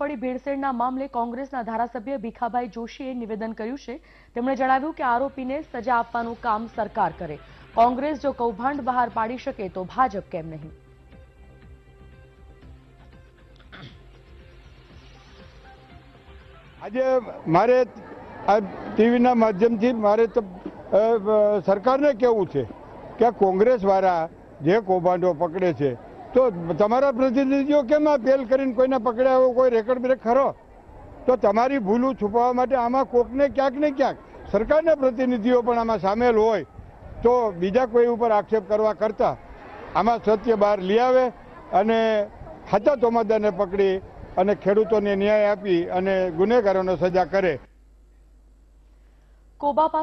મગફળી ભેળસેળના મામલે કોંગ્રેસના ધારાસભ્ય ભીખાભાઈ જોશીએ નિવેદન કર્યું છે તેમણે જણાવ્યું કે આરોપીને સજા આપવાનું કામ સરકાર કરે કોંગ્રેસ જો કૌભાંડ બહાર પાડી શકે તો ભાજપ કેમ નહીં આજે મારે આ ટીવીના માધ્યમથી મારે તો સરકારને કેવું છે કે કોંગ્રેસ કોંગ્રેસવાળા જે કૌભાંડો પકડે છે તો તમારા પ્રતિનિધિઓ કેમ આ પેલ કરીને કોઈને પકડ્યા હોય કોઈ રેકર્ડ બ્રેક ખરો તો તમારી ભૂલું છુપાવવા માટે આમાં કોકને ક્યાંક ને ક્યાંક સરકારના પ્રતિનિધિઓ પણ આમાં સામેલ હોય તો બીજા કોઈ ઉપર આક્ષેપ કરવા કરતાં આમાં સત્ય બહાર લઈ આવે અને હાચા તોમદાને પકડી અને ખેડૂતોને ન્યાય આપી અને ગુનેગારોને સજા કરે કોબા